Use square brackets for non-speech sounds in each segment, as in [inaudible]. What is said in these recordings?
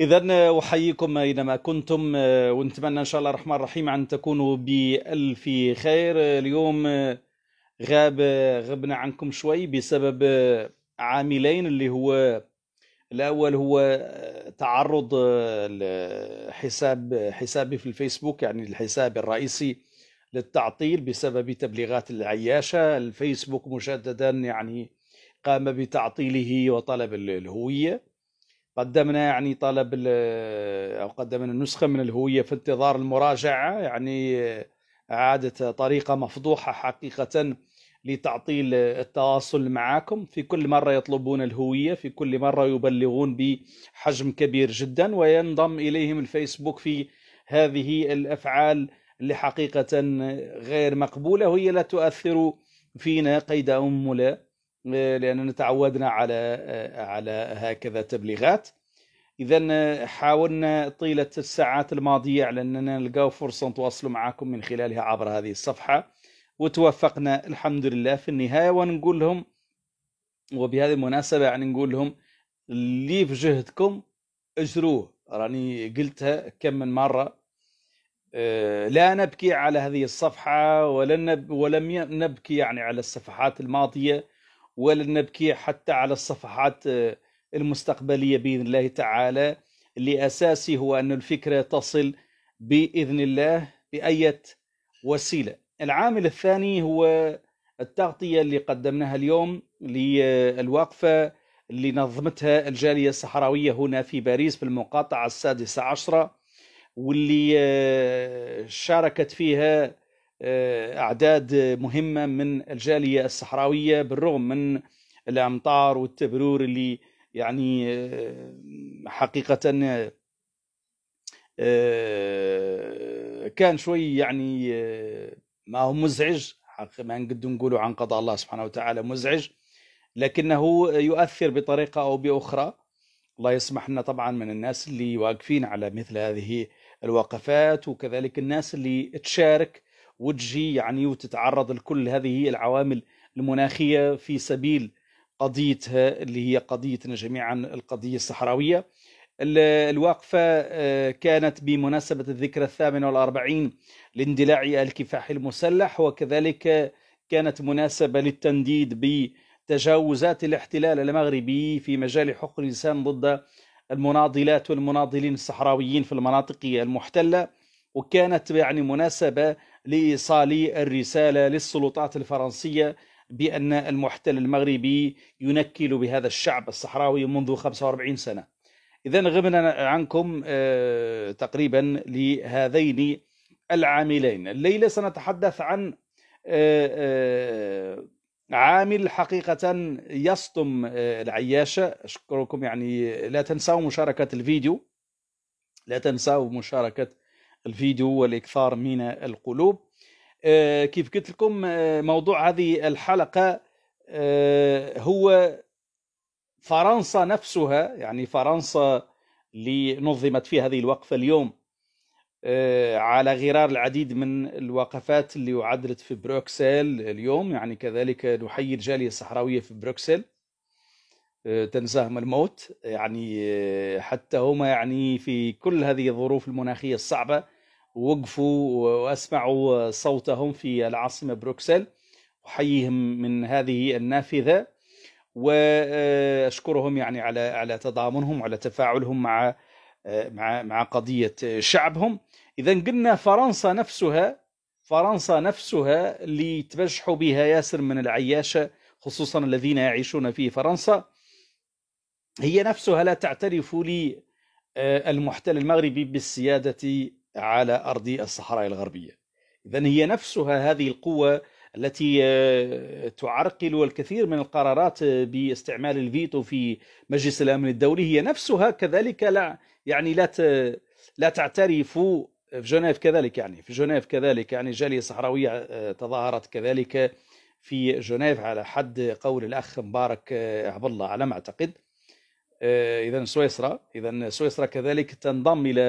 إذا آه، أحييكم أينما كنتم آه، ونتمنى إن شاء الله الرحمن الرحيم أن تكونوا بألف خير آه، اليوم غاب غبنا عنكم شوي بسبب عاملين اللي هو الأول هو تعرض حساب حسابي في الفيسبوك يعني الحساب الرئيسي للتعطيل بسبب تبليغات العياشة الفيسبوك مجددا يعني قام بتعطيله وطلب الهوية قدمنا يعني طلب او قدمنا نسخه من الهويه في انتظار المراجعه يعني اعاده طريقه مفضوحه حقيقه لتعطيل التواصل معكم في كل مرة يطلبون الهوية في كل مرة يبلغون بحجم كبير جدا وينضم إليهم الفيسبوك في هذه الأفعال اللي حقيقة غير مقبولة وهي لا تؤثر فينا قيد لا لأننا تعودنا على آه، على هكذا تبليغات إذا آه، حاولنا طيلة الساعات الماضية على أننا نلقاو فرصة نتواصل معكم من خلالها عبر هذه الصفحة وتوفقنا الحمد لله في النهاية ونقول لهم وبهذه المناسبة يعني نقول لهم اللي في جهدكم اجروه راني قلتها كم من مرة آه، لا نبكي على هذه الصفحة ولن ولم نبكي يعني على الصفحات الماضية ولن نبكي حتى على الصفحات آه، المستقبلية بإذن الله تعالى اللي أساسي هو أن الفكرة تصل بإذن الله بأية وسيلة العامل الثاني هو التغطية اللي قدمناها اليوم للوقفة اللي نظمتها الجالية الصحراوية هنا في باريس في المقاطعة السادسة عشرة واللي آه، شاركت فيها آه، اعداد مهمه من الجاليه الصحراويه بالرغم من الامطار والتبرور اللي يعني آه، حقيقه آه، كان شوي يعني ما هو مزعج ما نقدر نقولوا عن قضاء الله سبحانه وتعالى مزعج لكنه يؤثر بطريقه او باخرى الله يسمح لنا طبعا من الناس اللي واقفين على مثل هذه الوقفات وكذلك الناس اللي تشارك وتجي يعني وتتعرض لكل هذه العوامل المناخية في سبيل قضيتها اللي هي قضيتنا جميعا القضية الصحراوية الوقفة آه، كانت بمناسبة الذكرى الثامنة والأربعين لاندلاع الكفاح المسلح وكذلك كانت مناسبة للتنديد بتجاوزات الاحتلال المغربي في مجال حقوق الإنسان ضد المناضلات والمناضلين الصحراويين في المناطق المحتلة وكانت يعني مناسبة لإيصال الرسالة للسلطات الفرنسية بأن المحتل المغربي ينكل بهذا الشعب الصحراوي منذ 45 سنة إذا غبنا عنكم آه، تقريبا لهذين العاملين الليلة سنتحدث عن آه، آه، عامل حقيقة يصدم العياشة أشكركم يعني لا تنسوا مشاركة الفيديو لا تنسوا مشاركة الفيديو والاكثار من القلوب آه، كيف قلت لكم آه، موضوع هذه الحلقه آه، هو فرنسا نفسها يعني فرنسا اللي نظمت في هذه الوقفه اليوم على غرار العديد من الوقفات اللي عدلت في بروكسل اليوم يعني كذلك نحيي الجاليه الصحراويه في بروكسل تنساهم الموت يعني حتى هما يعني في كل هذه الظروف المناخيه الصعبه ووقفوا واسمعوا صوتهم في العاصمه بروكسل احييهم من هذه النافذه واشكرهم يعني على على تضامنهم وعلى تفاعلهم مع مع مع قضيه شعبهم اذا قلنا فرنسا نفسها فرنسا نفسها اللي تبجحوا بها ياسر من العياشه خصوصا الذين يعيشون في فرنسا هي نفسها لا تعترف لي المحتل المغربي بالسياده على أرض الصحراء الغربية إذا هي نفسها هذه القوة التي آه، تعرقل الكثير من القرارات آه، باستعمال الفيتو في مجلس الامن الدولي هي نفسها كذلك لا يعني لا لا تعترف في جنيف كذلك يعني في جنيف كذلك يعني جالية صحراوية آه، تظاهرت كذلك في جنيف على حد قول الاخ مبارك عبد الله على ما اعتقد آه، اذا سويسرا اذا سويسرا كذلك تنضم الى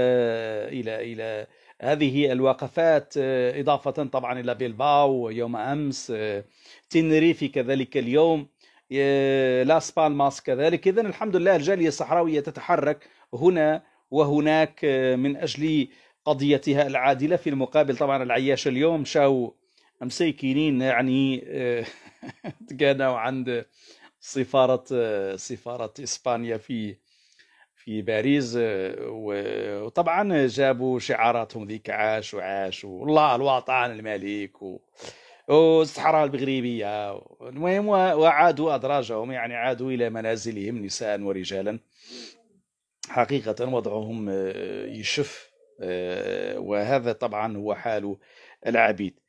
الى الى هذه الوقفات آه، اضافه طبعا الى بيلباو يوم امس آه، تنريفي كذلك اليوم لاس بالماس كذلك اذا الحمد لله الجاليه الصحراويه تتحرك هنا وهناك من اجل قضيتها العادله في المقابل طبعا العياش اليوم شاو مسيكينين يعني [laughs] تقانوا عند سفاره سفاره اسبانيا في في باريس آه، وطبعا جابوا شعاراتهم ذيك عاش وعاش والله الوطن الملك و... والصحراء المغربيه المهم وعادوا ادراجهم يعني عادوا الى منازلهم نساء ورجالا حقيقه وضعهم آه، يشف آه، وهذا طبعا هو حال العبيد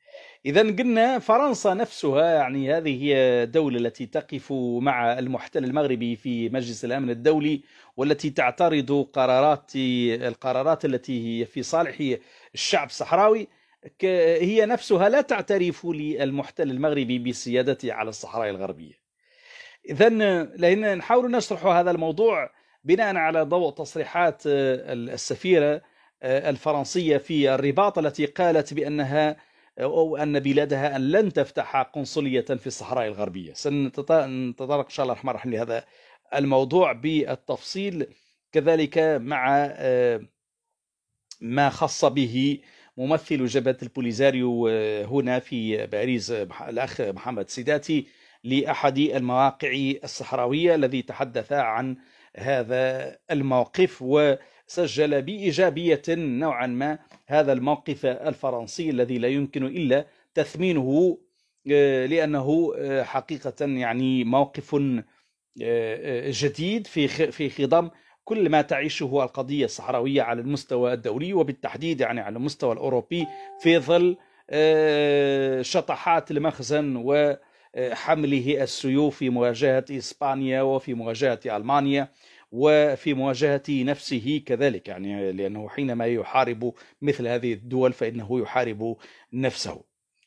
اذا قلنا فرنسا نفسها يعني هذه هي الدوله التي تقف مع المحتل المغربي في مجلس الامن الدولي والتي تعترض قرارات القرارات التي هي في صالح الشعب الصحراوي هي نفسها لا تعترف للمحتل المغربي بسيادته على الصحراء الغربيه اذا لان نحاول نشرح هذا الموضوع بناء على ضوء تصريحات آه، السفيره آه، الفرنسيه في الرباط التي قالت بانها أو أن بلادها أن لن تفتح قنصلية في الصحراء الغربية سنتطرق إن شاء الله الرحمن الرحيم لهذا الموضوع بالتفصيل كذلك مع آه، ما خص به ممثل جبهة البوليزاريو آه، هنا في باريس الأخ محمد سيداتي لأحد المواقع الصحراوية الذي تحدث عن هذا الموقف وسجل بإيجابية نوعا ما هذا الموقف الفرنسي الذي لا يمكن إلا تثمينه آه، لأنه آه، حقيقة يعني موقف آه، جديد في في خضم كل ما تعيشه القضية الصحراوية على المستوى الدولي وبالتحديد يعني على المستوى الأوروبي في ظل شطحات المخزن وحمله السيوف في مواجهة إسبانيا وفي مواجهة ألمانيا وفي مواجهة نفسه كذلك يعني لأنه حينما يحارب مثل هذه الدول فإنه يحارب نفسه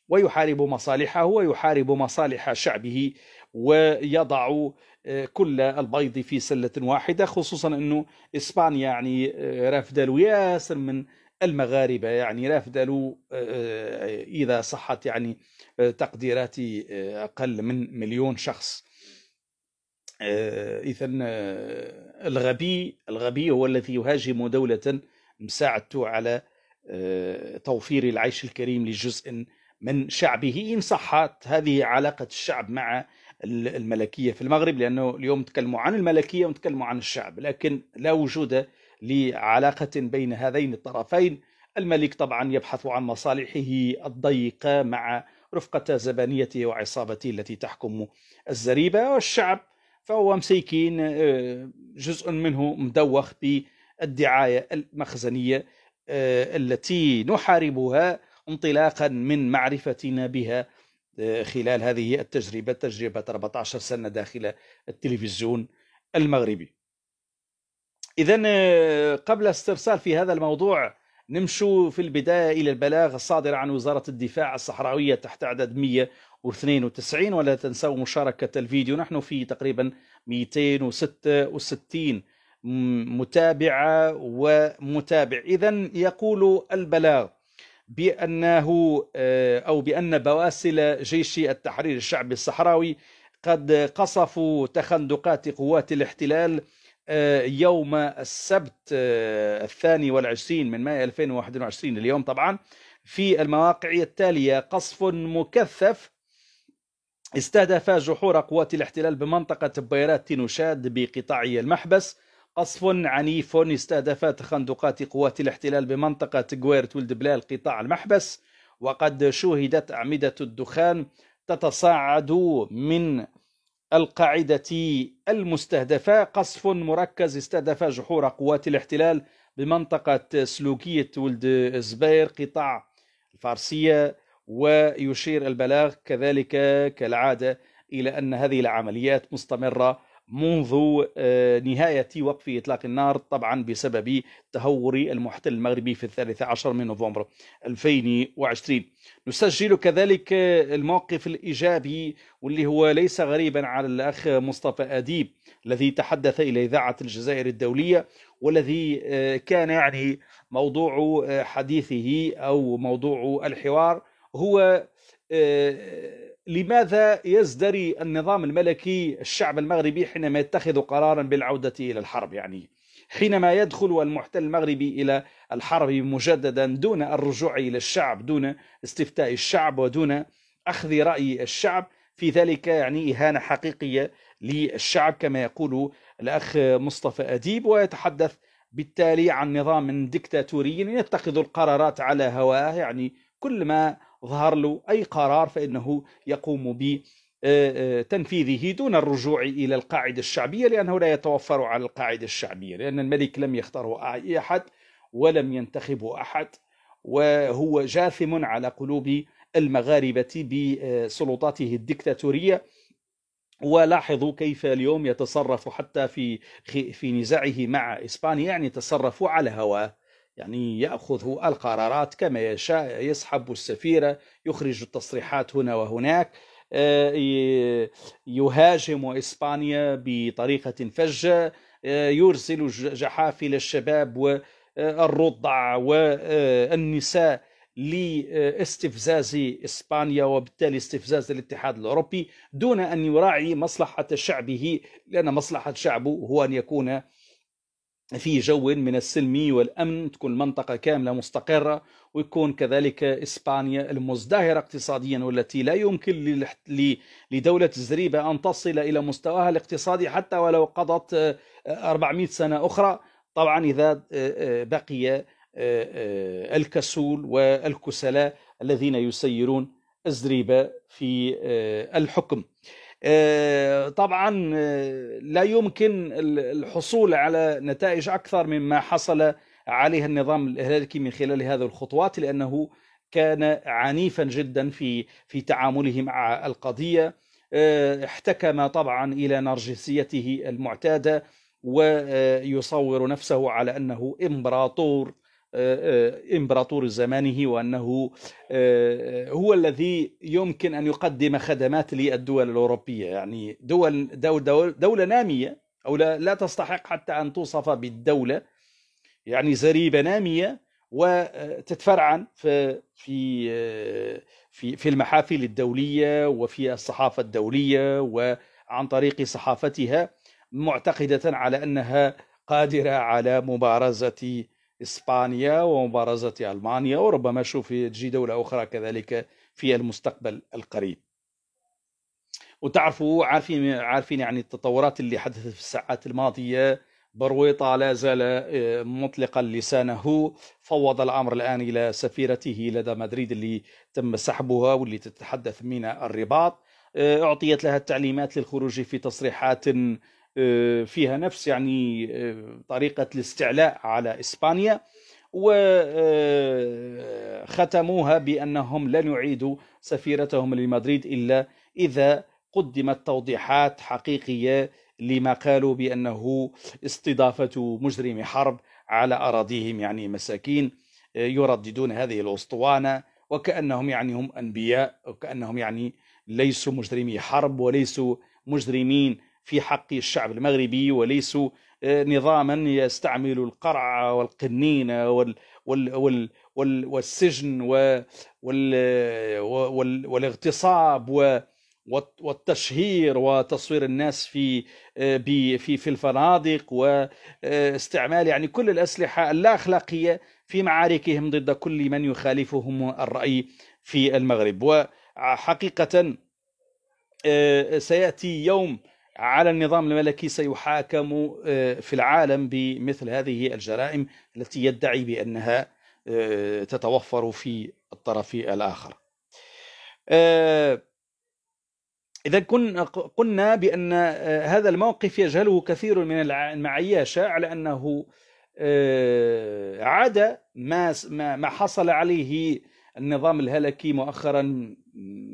ويحارب مصالحه ويحارب مصالح شعبه ويضع آه، كل البيض في سلة واحدة خصوصا أنه إسبانيا يعني آه، رافدلو ياسر من المغاربة يعني رافدلو آه، إذا صحت يعني تقديراتي أقل من مليون شخص آه، اذا آه، الغبي الغبي هو الذي يهاجم دولة مساعدته على آه، توفير العيش الكريم لجزء من شعبه إن صحت هذه علاقة الشعب مع الملكية في المغرب لأنه اليوم تكلموا عن الملكية ونتكلموا عن الشعب لكن لا وجود لعلاقة بين هذين الطرفين الملك طبعا يبحث عن مصالحه الضيقة مع رفقة زبانيته وعصابته التي تحكم الزريبة والشعب فهو مسيكين آه، جزء منه مدوخ بالدعاية المخزنية آه، التي نحاربها انطلاقا من معرفتنا بها آه، خلال هذه التجربة تجربة 14 سنة داخل التلفزيون المغربي إذا قبل استرسال في هذا الموضوع نمشوا في البداية إلى البلاغ الصادر عن وزارة الدفاع الصحراوية تحت عدد 100 292 ولا تنسوا مشاركة الفيديو نحن في تقريبا 266 متابعة ومتابع إذا يقول البلاغ بأنه آه، أو بأن بواسل جيش التحرير الشعبي الصحراوي قد قصفوا تخندقات قوات الاحتلال آه، يوم السبت آه، الثاني والعشرين من مايو 2021 اليوم طبعا في المواقع التالية قصف مكثف استهدف جحور قوات الاحتلال بمنطقة بيرات تينوشاد بقطاع المحبس قصف عنيف استهدف خندقات قوات الاحتلال بمنطقة جويرت ولد بلال قطاع المحبس وقد شوهدت أعمدة الدخان تتصاعد من القاعدة المستهدفة قصف مركز استهدف جحور قوات الاحتلال بمنطقة سلوكية ولد زبير قطاع الفارسية ويشير البلاغ كذلك كالعادة إلى أن هذه العمليات مستمرة منذ آه، نهاية وقف إطلاق النار طبعا بسبب تهور المحتل المغربي في الثالث عشر من نوفمبر 2020 نسجل كذلك الموقف الإيجابي واللي هو ليس غريبا على الأخ مصطفى أديب الذي تحدث إلى إذاعة الجزائر الدولية والذي آه، كان يعني موضوع آه، حديثه أو موضوع الحوار هو آه، لماذا يزدري النظام الملكي الشعب المغربي حينما يتخذ قرارا بالعودة إلى الحرب يعني حينما يدخل المحتل المغربي إلى الحرب مجددا دون الرجوع إلى الشعب دون استفتاء الشعب ودون أخذ رأي الشعب في ذلك يعني إهانة حقيقية للشعب كما يقول الأخ مصطفى أديب ويتحدث بالتالي عن نظام ديكتاتوري يتخذ القرارات على هواه يعني كل ما ظهر له أي قرار فإنه يقوم به آه، آه، تنفيذه دون الرجوع إلى القاعدة الشعبية لأنه لا يتوفر على القاعدة الشعبية لأن الملك لم يختاره أحد ولم ينتخبه أحد وهو جاثم على قلوب المغاربة بسلطاته الدكتاتورية ولاحظوا كيف اليوم يتصرف حتى في في نزاعه مع إسبانيا يعني تصرفوا على هواه يعني يأخذ القرارات كما يشاء يسحب السفيرة يخرج التصريحات هنا وهناك آه، يهاجم إسبانيا بطريقة فجة آه، يرسل جحافل الشباب والرضع آه، والنساء لاستفزاز اسبانيا وبالتالي استفزاز الاتحاد الاوروبي دون ان يراعي مصلحه شعبه لان مصلحه شعبه هو ان يكون في جو من السلم والأمن تكون المنطقة كاملة مستقرة ويكون كذلك إسبانيا المزدهرة اقتصاديا والتي لا يمكن لدولة الزريبة أن تصل إلى مستواها الاقتصادي حتى ولو قضت 400 آه، سنة أخرى طبعا إذا آه، آه، بقي الكسول والكسلاء الذين يسيرون الزريبة في الحكم آه، طبعا آه، لا يمكن الحصول على نتائج اكثر مما حصل عليها النظام الهلالكي من خلال هذه الخطوات لانه كان عنيفا جدا في في تعامله مع القضيه آه، احتكم طبعا الى نرجسيته المعتاده ويصور نفسه على انه امبراطور إمبراطور زمانه وأنه آه، هو الذي يمكن أن يقدم خدمات للدول الأوروبية يعني دول, دول, دول دولة نامية أو لا, لا تستحق حتى أن توصف بالدولة يعني زريبة نامية وتتفرعن في في آه، في في المحافل الدولية وفي الصحافة الدولية وعن طريق صحافتها معتقدة على أنها قادرة على مبارزة إسبانيا ومبارزة ألمانيا وربما شوف تجي دولة أخرى كذلك في المستقبل القريب وتعرفوا عارفين عارفين يعني التطورات اللي حدثت في الساعات الماضيه برويطه لا زال آه، مطلقا لسانه فوض الامر الان الى سفيرته لدى مدريد اللي تم سحبها واللي تتحدث من الرباط آه، اعطيت لها التعليمات للخروج في تصريحات آه، فيها نفس يعني آه، طريقة الاستعلاء على إسبانيا وختموها آه، بأنهم لن يعيدوا سفيرتهم لمدريد إلا إذا قدمت توضيحات حقيقية لما قالوا بأنه استضافة مجرم حرب على أراضيهم يعني مساكين يرددون هذه الأسطوانة وكأنهم يعني هم أنبياء وكأنهم يعني ليسوا مجرمي حرب وليسوا مجرمين في حق الشعب المغربي وليسوا آه، نظاما يستعمل القرع والقنينة وال وال وال وال والسجن وال وال والاغتصاب والتشهير وتصوير الناس في آه، في في الفنادق واستعمال آه، يعني كل الاسلحه اللا اخلاقيه في معاركهم ضد كل من يخالفهم الراي في المغرب وحقيقه سياتي يوم على النظام الملكي سيحاكم آه، في العالم بمثل هذه الجرائم التي يدعي بأنها آه، تتوفر في الطرف الآخر آه، إذا قلنا بأن هذا الموقف يجهله كثير من المعياشة على أنه عاد ما ما حصل عليه النظام الهلكي مؤخرا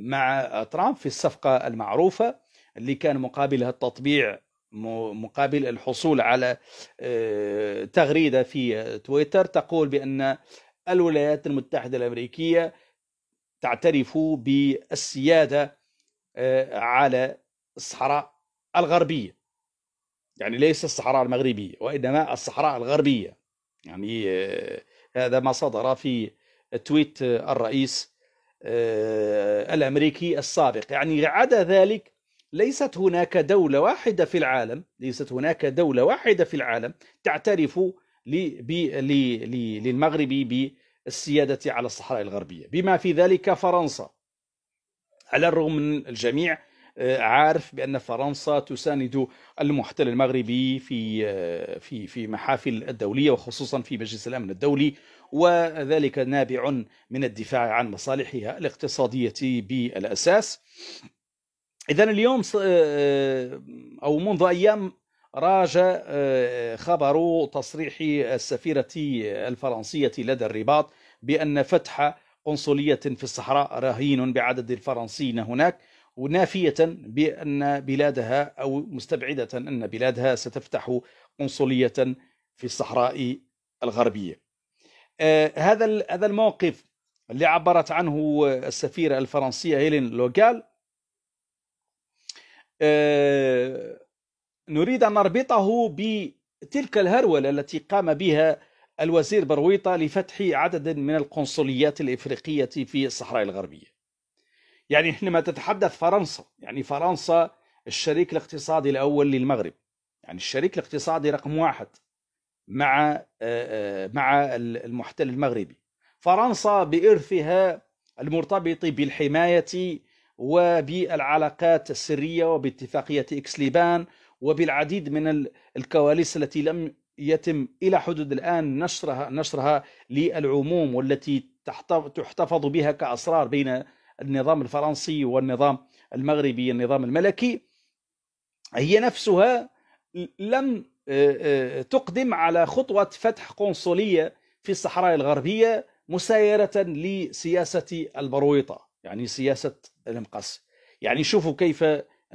مع ترامب في الصفقة المعروفة اللي كان مقابلها التطبيع مقابل الحصول على آه، تغريدة في تويتر تقول بأن الولايات المتحدة الأمريكية تعترف بالسيادة آه، على الصحراء الغربية يعني ليس الصحراء المغربية وإنما الصحراء الغربية يعني آه، هذا ما صدر في تويت الرئيس الأمريكي السابق يعني عدا ذلك ليست هناك دولة واحدة في العالم ليست هناك دولة واحدة في العالم تعترف للمغرب بالسيادة على الصحراء الغربية بما في ذلك فرنسا على الرغم من الجميع آه، عارف بأن فرنسا تساند المحتل المغربي في آه، في في محافل الدولية وخصوصا في مجلس الأمن الدولي وذلك نابع من الدفاع عن مصالحها الاقتصادية بالأساس اذا اليوم آه، آه، او منذ ايام راجع آه، خبر تصريح السفيره الفرنسيه لدى الرباط بان فتح قنصليه في الصحراء رهين بعدد الفرنسيين هناك ونافيه بان بلادها او مستبعده ان بلادها ستفتح قنصليه في الصحراء الغربيه. هذا هذا الموقف اللي عبرت عنه السفيره الفرنسيه هيلين لوغال آه، نريد أن نربطه بتلك الهرولة التي قام بها الوزير برويطة لفتح عدد من القنصليات الإفريقية في الصحراء الغربية يعني حينما تتحدث فرنسا يعني فرنسا الشريك الاقتصادي الأول للمغرب يعني الشريك الاقتصادي رقم واحد مع آه، آه، مع المحتل المغربي فرنسا بإرثها المرتبط بالحماية وبالعلاقات السرية وباتفاقية إكس ليبان وبالعديد من الكواليس التي لم يتم إلى حدود الآن نشرها, نشرها للعموم والتي تحتفظ بها كأسرار بين النظام الفرنسي والنظام المغربي النظام الملكي هي نفسها لم آه، آه، تقدم على خطوة فتح قنصلية في الصحراء الغربية مسايرة لسياسة البرويطة يعني سياسة المقص يعني شوفوا كيف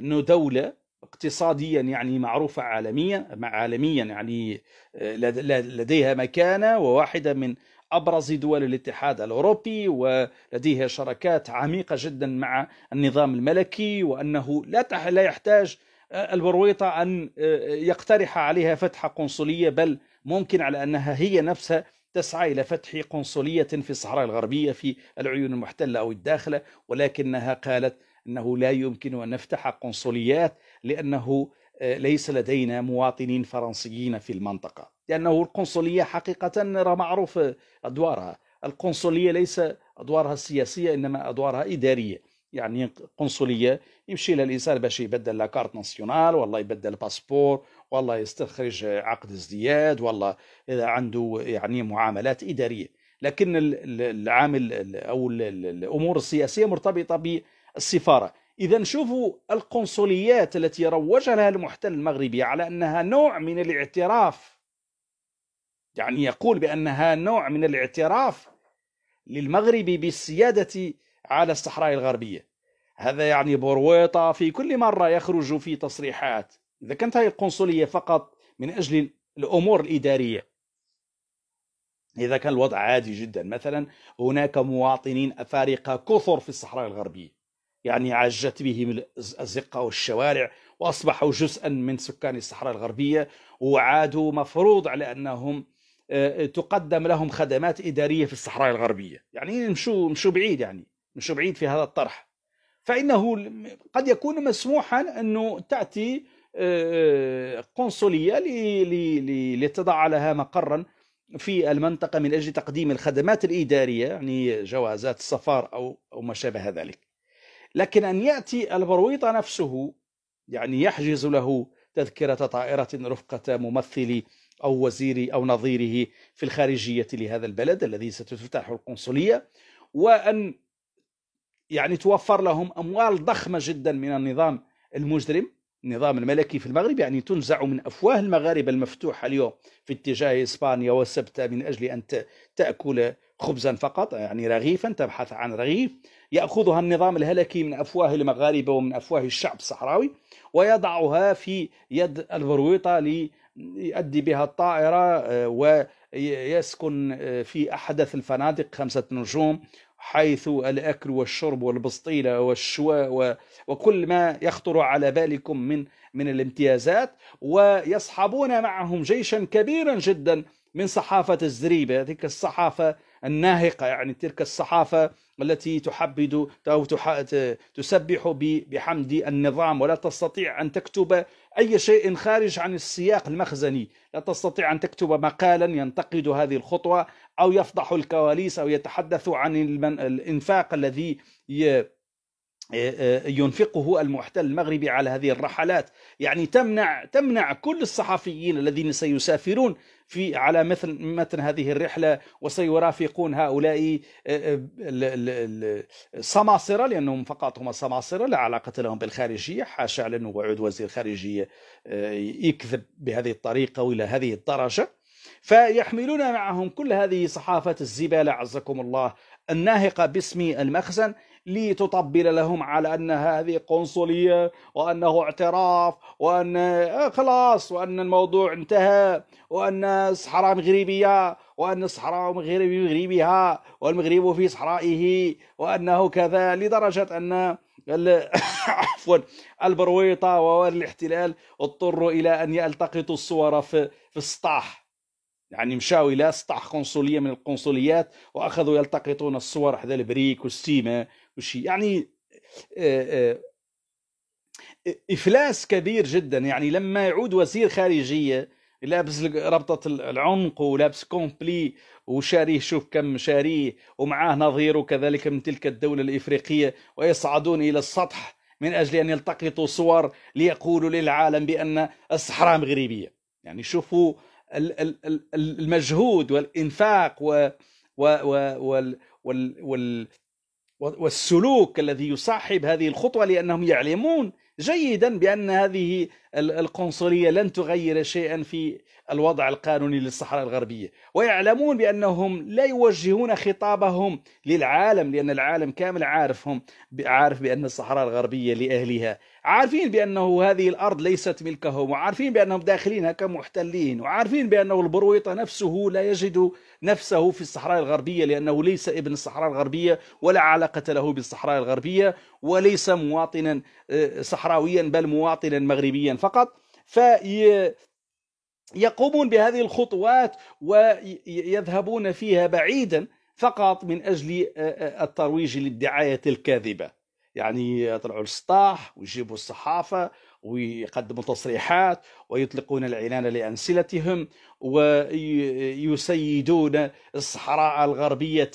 انه دوله اقتصاديا يعني معروفه عالميا عالميا يعني آه، لديها مكانه وواحده من ابرز دول الاتحاد الاوروبي ولديها شراكات عميقه جدا مع النظام الملكي وانه لا لا يحتاج آه، البرويطه ان آه، يقترح عليها فتحه قنصليه بل ممكن على انها هي نفسها تسعى إلى فتح قنصلية في الصحراء الغربية في العيون المحتلة أو الداخلة ولكنها قالت أنه لا يمكن أن نفتح قنصليات لأنه آه، ليس لدينا مواطنين فرنسيين في المنطقة لأنه القنصلية حقيقة نرى معروف أدوارها القنصلية ليس أدوارها السياسية إنما أدوارها إدارية يعني قنصليه يمشي للانسان باش يبدل لاكارت ناسيونال والله يبدل باسبور والله يستخرج عقد ازدياد والله إذا عنده يعني معاملات إدارية لكن العامل أو الأمور السياسية مرتبطة بالسفارة إذا شوفوا القنصليات التي روج لها المحتل المغربي على أنها نوع من الاعتراف يعني يقول بأنها نوع من الاعتراف للمغرب بالسيادة على الصحراء الغربية هذا يعني برويطة في كل مرة يخرج في تصريحات إذا كانت هذه القنصلية فقط من أجل الأمور الإدارية إذا كان الوضع عادي جدا مثلا هناك مواطنين أفارقة كثر في الصحراء الغربية يعني عجت بهم الأزقة والشوارع وأصبحوا جزءا من سكان الصحراء الغربية وعادوا مفروض على أنهم آه، تقدم لهم خدمات إدارية في الصحراء الغربية يعني مشوا مشوا بعيد يعني مشوا بعيد في هذا الطرح فإنه قد يكون مسموحا أنه تأتي آه، آه، قنصليه لتضع لها مقرا في المنطقه من اجل تقديم الخدمات الاداريه يعني جوازات السفر او او ما شابه ذلك. لكن ان ياتي البرويطه نفسه يعني يحجز له تذكره طائره رفقه ممثل او وزير او نظيره في الخارجيه لهذا البلد الذي ستفتح القنصليه وان يعني توفر لهم اموال ضخمه جدا من النظام المجرم النظام الملكي في المغرب يعني تنزع من أفواه المغاربة المفتوحة اليوم في اتجاه إسبانيا والسبتة من أجل أن تأكل خبزا فقط يعني رغيفا تبحث عن رغيف يأخذها النظام الهلكي من أفواه المغاربة ومن أفواه الشعب الصحراوي ويضعها في يد البرويطة ليؤدي بها الطائرة آه، ويسكن آه، في أحدث الفنادق خمسة نجوم حيث الأكل والشرب والبسطيلة والشواء وكل ما يخطر على بالكم من من الامتيازات ويصحبون معهم جيشا كبيرا جدا من صحافة الزريبة تلك الصحافة الناهقة يعني تلك الصحافة التي تحبد أو تسبح بحمد النظام ولا تستطيع أن تكتب أي شيء خارج عن السياق المخزني لا تستطيع أن تكتب مقالا ينتقد هذه الخطوة أو يفضح الكواليس أو يتحدث عن الإنفاق الذي آه، آه، ينفقه المحتل المغربي على هذه الرحلات يعني تمنع تمنع كل الصحفيين الذين سيسافرون في على مثل متن هذه الرحله وسيرافقون هؤلاء آه، السماصره لانهم فقط هم سماصره لا علاقه لهم بالخارجيه حاشا لانه وعود وزير خارجيه يكذب بهذه الطريقه والى هذه الدرجه فيحملون معهم كل هذه صحافة الزبالة عزكم الله الناهقة باسم المخزن لتطبل لهم على أن هذه قنصلية وأنه اعتراف وأن آه، خلاص وأن الموضوع انتهى وأن الصحراء مغربية وأن الصحراء مغربي مغربها والمغرب في صحرائه وأنه كذا لدرجة أن [coughs] عفوا البرويطة والاحتلال اضطروا إلى أن يلتقطوا الصور في, في يعني مشاو الى سطح قنصليه من القنصليات واخذوا يلتقطون الصور حدا البريك والسيما وشي يعني آه، آه، افلاس كبير جدا يعني لما يعود وزير خارجيه لابس ربطه العنق ولابس كومبلي وشاريه شوف كم شاريه ومعاه نظيره كذلك من تلك الدوله الافريقيه ويصعدون الى السطح من اجل ان يلتقطوا صور ليقولوا للعالم بان الصحراء مغربيه يعني شوفوا المجهود والإنفاق و والسلوك الذي يصاحب هذه الخطوة لأنهم يعلمون جيدا بأن هذه القنصلية لن تغير شيئا في الوضع القانوني للصحراء الغربية ويعلمون بأنهم لا يوجهون خطابهم للعالم لأن العالم كامل عارفهم عارف بأن الصحراء الغربية لأهلها عارفين بأنه هذه الأرض ليست ملكهم وعارفين بأنهم داخلينها كمحتلين وعارفين بأنه البرويطة نفسه لا يجد نفسه في الصحراء الغربية لأنه ليس ابن الصحراء الغربية ولا علاقة له بالصحراء الغربية وليس مواطنا آه، صحراويا بل مواطنا مغربيا فقط في يقومون بهذه الخطوات ويذهبون فيها بعيدا فقط من اجل آه، آه، الترويج للدعايه الكاذبه يعني يطلعوا السطاح ويجيبوا الصحافه ويقدموا تصريحات ويطلقون العنان لانسلتهم ويسيدون الصحراء الغربية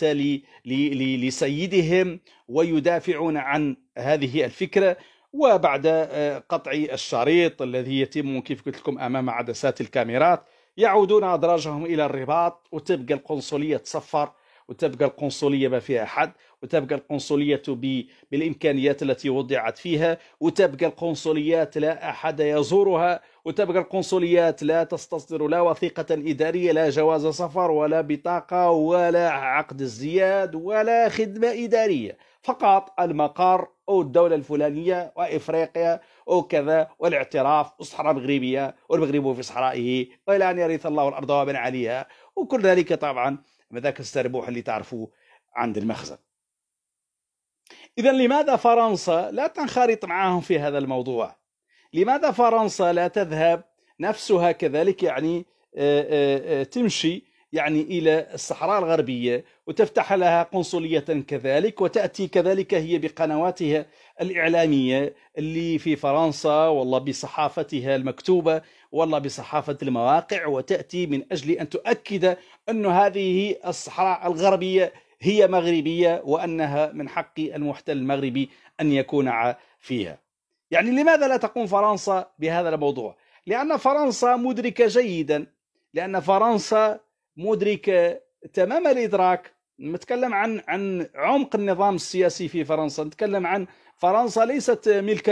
لسيدهم ويدافعون عن هذه الفكرة وبعد آه، قطع الشريط الذي يتم كيف قلت لكم أمام عدسات الكاميرات يعودون أدراجهم إلى الرباط وتبقى القنصلية تصفر وتبقى القنصلية ما فيها حد وتبقى القنصلية بالإمكانيات التي وضعت فيها وتبقى القنصليات لا أحد يزورها وتبقى القنصليات لا تستصدر لا وثيقة إدارية لا جواز سفر ولا بطاقة ولا عقد ازدياد ولا خدمة إدارية فقط المقر أو الدولة الفلانية وإفريقيا أو كذا والاعتراف والصحراء المغربيه والمغرب في صحرائه وإلى أن يرث الله الأرض ومن عليها وكل ذلك طبعا ذاك السربوح اللي تعرفوه عند المخزن إذا لماذا فرنسا لا تنخرط معهم في هذا الموضوع لماذا فرنسا لا تذهب نفسها كذلك يعني آه، آه، آه، تمشي يعني إلى الصحراء الغربية وتفتح لها قنصلية كذلك وتأتي كذلك هي بقنواتها الإعلامية اللي في فرنسا والله بصحافتها المكتوبة والله بصحافة المواقع وتأتي من أجل أن تؤكد أن هذه الصحراء الغربية هي مغربية وأنها من حق المحتل المغربي أن يكون فيها يعني لماذا لا تقوم فرنسا بهذا الموضوع؟ لأن فرنسا مدركة جيدا لأن فرنسا مدركه تمام الادراك نتكلم عن عن عمق النظام السياسي في فرنسا نتكلم عن فرنسا ليست ملكا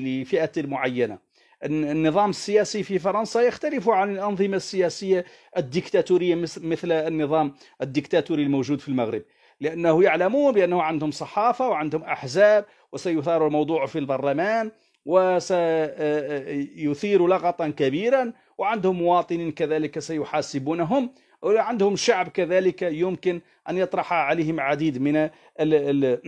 لفئه معينه النظام السياسي في فرنسا يختلف عن الأنظمة السياسية الدكتاتورية مثل النظام الدكتاتوري الموجود في المغرب لأنه يعلمون بأنه عندهم صحافة وعندهم أحزاب وسيثار الموضوع في البرلمان وسيثير لغطا كبيرا وعندهم مواطنين كذلك سيحاسبونهم وعندهم شعب كذلك يمكن أن يطرح عليهم عديد من ال الـ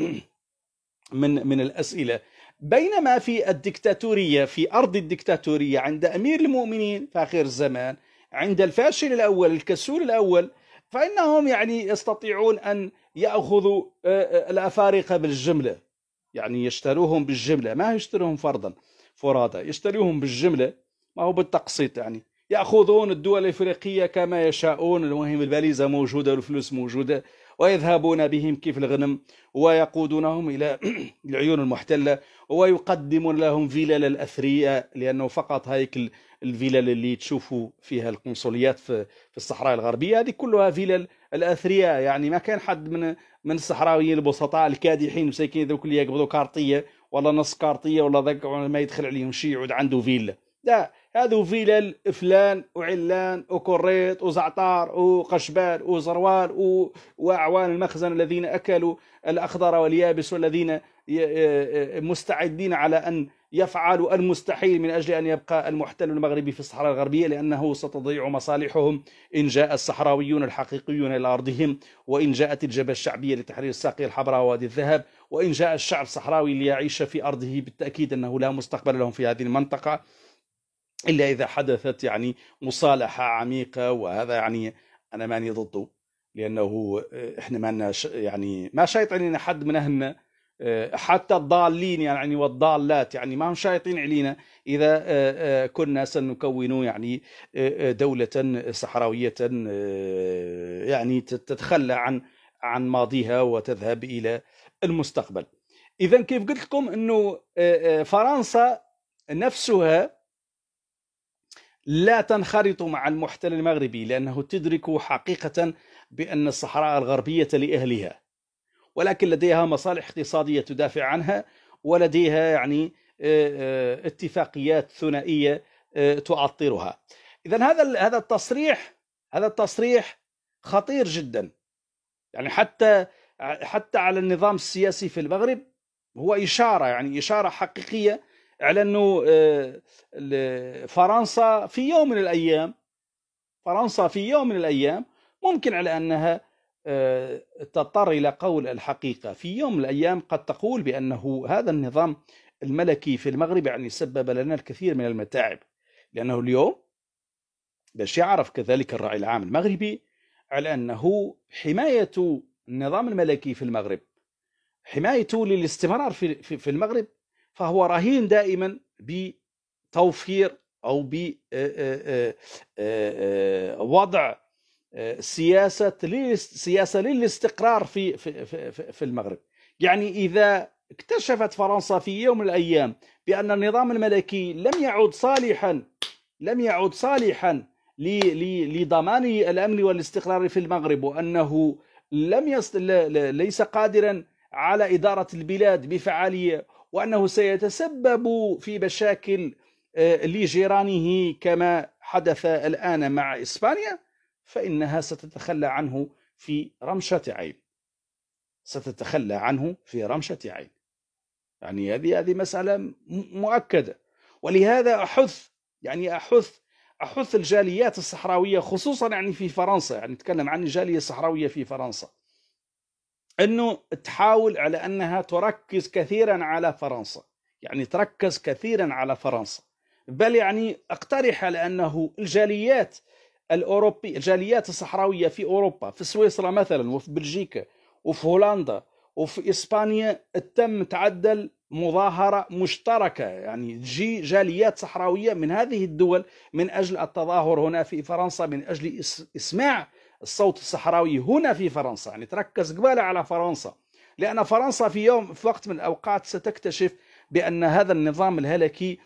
من من الأسئلة بينما في الدكتاتورية في أرض الدكتاتورية عند أمير المؤمنين في آخر الزمان عند الفاشل الأول الكسول الأول فإنهم يعني يستطيعون أن يأخذوا آه، آه، الأفارقة بالجملة يعني يشتروهم بالجملة ما يشتروهم فرضا فرادا يشتروهم بالجملة ما هو بالتقسيط يعني يأخذون الدول الإفريقية كما يشاءون المهم الباليزة موجودة والفلوس موجودة ويذهبون بهم كيف الغنم ويقودونهم إلى [clears throat] العيون المحتلة ويقدمون لهم فيلل الأثرياء لأنه فقط هيك الفيلل اللي تشوفوا فيها القنصليات في, الصحراء الغربية هذه كلها فيلل الأثرياء يعني ما كان حد من من الصحراويين البسطاء الكادحين مساكين ذوك اللي يقبضوا كارطية ولا نص كارطية ولا ذاك ما يدخل عليهم شيء يعود عنده فيلا لا هذو فيلل فلان وعلان وكريط وزعتار وقشبال وزروال واعوان المخزن الذين اكلوا الاخضر واليابس والذين مستعدين على ان يفعلوا المستحيل من اجل ان يبقى المحتل المغربي في الصحراء الغربيه لانه ستضيع مصالحهم ان جاء الصحراويون الحقيقيون الى ارضهم وان جاءت الجبهه الشعبيه لتحرير الساقيه الحمراء ووادي الذهب وان جاء الشعب الصحراوي ليعيش في ارضه بالتاكيد انه لا مستقبل لهم في هذه المنطقه إلا إذا حدثت يعني مصالحة عميقة وهذا يعني أنا ماني ضده لأنه آه، إحنا ما يعني ما شايطين علينا حد من أهلنا آه، حتى الضالين يعني والضالات يعني ما هم شايطين علينا إذا آه، كنا سنكون يعني دولة صحراوية يعني تتخلى عن عن ماضيها وتذهب إلى المستقبل إذا كيف قلت لكم أنه فرنسا نفسها لا تنخرط مع المحتل المغربي لأنه تدرك حقيقة بأن الصحراء الغربية لأهلها ولكن لديها مصالح اقتصادية تدافع عنها ولديها يعني آه، آه، اتفاقيات ثنائية آه، تعطرها إذا هذا هذا التصريح هذا التصريح خطير جدا يعني حتى حتى على النظام السياسي في المغرب هو إشارة يعني إشارة حقيقية على انه آه، فرنسا في يوم من الايام فرنسا في يوم من الايام ممكن على انها آه، تضطر الى قول الحقيقه، في يوم من الايام قد تقول بانه هذا النظام الملكي في المغرب يعني سبب لنا الكثير من المتاعب، لانه اليوم باش يعرف كذلك الراعي العام المغربي على انه حمايه النظام الملكي في المغرب حمايته للاستمرار في في المغرب فهو رهين دائما بتوفير او بوضع سياسه سياسه للاستقرار في في في, في المغرب يعني اذا اكتشفت فرنسا في يوم من الايام بان النظام الملكي لم يعد صالحا لم يعد صالحا لضمان الامن والاستقرار في المغرب وانه لم يست... ليس قادرا على اداره البلاد بفعاليه وأنه سيتسبب في مشاكل آه، لجيرانه كما حدث الآن مع إسبانيا فإنها ستتخلى عنه في رمشة عين ستتخلى عنه في رمشة عين يعني هذه هذه مسألة مؤكدة ولهذا أحث يعني أحث أحث الجاليات الصحراوية خصوصا يعني في فرنسا يعني نتكلم عن الجالية الصحراوية في فرنسا انه تحاول على انها تركز كثيرا على فرنسا يعني تركز كثيرا على فرنسا بل يعني اقترح على انه الجاليات الاوروبيه الجاليات الصحراويه في اوروبا في سويسرا مثلا وفي بلجيكا وفي هولندا وفي اسبانيا تم تعدل مظاهره مشتركه يعني تجي جاليات صحراويه من هذه الدول من اجل التظاهر هنا في فرنسا من اجل اسماع الصوت الصحراوي هنا في فرنسا يعني تركز قبالة على فرنسا لأن فرنسا في يوم في وقت من الأوقات ستكتشف بأن هذا النظام الهلكي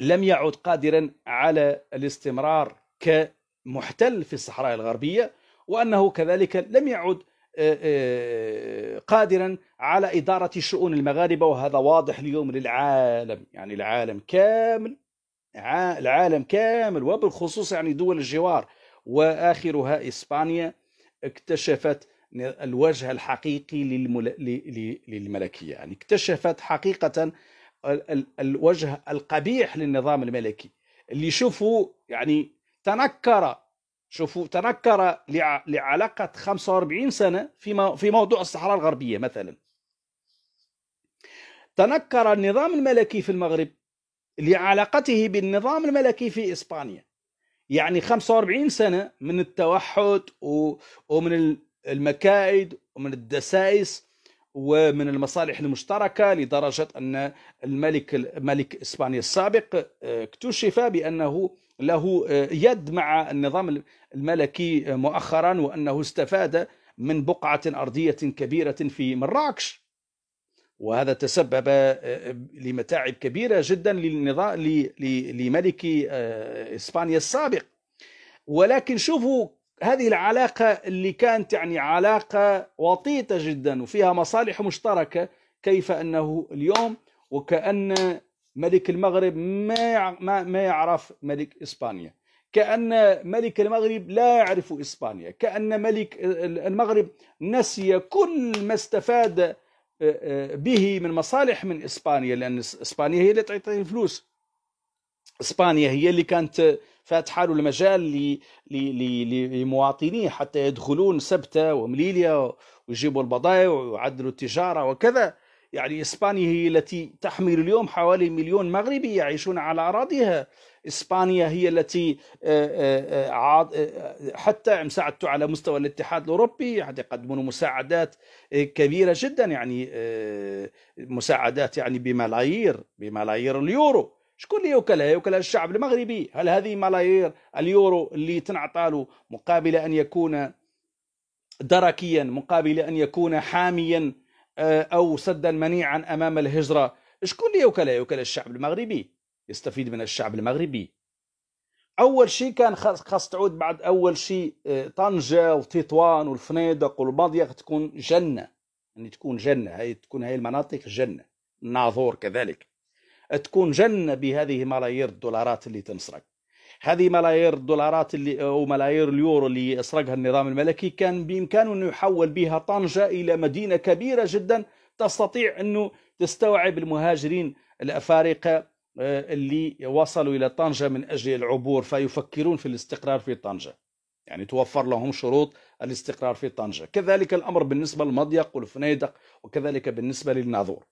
لم يعد قادرا على الاستمرار كمحتل في الصحراء الغربية وأنه كذلك لم يعد آه، آه، قادرا على إدارة شؤون المغاربة وهذا واضح اليوم للعالم يعني العالم كامل العالم كامل وبالخصوص يعني دول الجوار واخرها اسبانيا اكتشفت الوجه الحقيقي للملكيه يعني اكتشفت حقيقه الوجه القبيح للنظام الملكي اللي شوفوا يعني تنكر شوفوا تنكر لعلاقه 45 سنه في في موضوع الصحراء الغربيه مثلا تنكر النظام الملكي في المغرب لعلاقته بالنظام الملكي في اسبانيا يعني 45 سنه من التوحد و... ومن المكائد ومن الدسائس ومن المصالح المشتركه لدرجه ان الملك ملك اسبانيا السابق آه، اكتشف بانه له آه، يد مع النظام الملكي مؤخرا وانه استفاد من بقعه ارضيه كبيره في مراكش وهذا تسبب آه، آه، لمتاعب كبيرة جدا للنظام لملك آه، إسبانيا السابق ولكن شوفوا هذه العلاقة اللي كانت يعني علاقة وطيدة جدا وفيها مصالح مشتركة كيف أنه اليوم وكأن ملك المغرب ما ما يعرف ملك إسبانيا كأن ملك المغرب لا يعرف إسبانيا كأن ملك المغرب نسي كل ما استفاد آه، آه، به من مصالح من اسبانيا لان اسبانيا هي اللي تعطي الفلوس اسبانيا هي اللي كانت فاتحه له المجال لمواطنيه حتى يدخلون سبته ومليليا ويجيبوا البضائع ويعدلوا التجاره وكذا يعني اسبانيا هي التي تحمل اليوم حوالي مليون مغربي يعيشون على اراضيها إسبانيا هي التي آه، آه، آه، حتى مساعدته على مستوى الاتحاد الأوروبي يعني يقدمون مساعدات كبيرة جدا يعني مساعدات يعني بملايير بملايير اليورو شكون اللي يوكلها يوكلها الشعب المغربي هل هذه ملايير اليورو اللي تنعطى له مقابل أن يكون دركيا مقابل أن يكون حاميا أو سدا منيعا أمام الهجرة شكون اللي يوكلها يوكل الشعب المغربي يستفيد من الشعب المغربي اول شيء كان خاص تعود بعد اول شيء آه، طنجه وتطوان والفنادق والماضيه تكون جنه يعني تكون جنه هي تكون هاي المناطق جنه الناظور كذلك تكون جنه بهذه ملايير الدولارات اللي تنسرق هذه ملايير الدولارات اللي آه، او ملايير اليورو اللي اسرقها النظام الملكي كان بامكانه انه يحول بها طنجه الى مدينه كبيره جدا تستطيع انه تستوعب المهاجرين الافارقه آه، اللي وصلوا إلى طنجة من أجل العبور فيفكرون في الاستقرار في طنجة يعني توفر لهم شروط الاستقرار في طنجة كذلك الأمر بالنسبة للمضيق والفنيدق وكذلك بالنسبة للناظور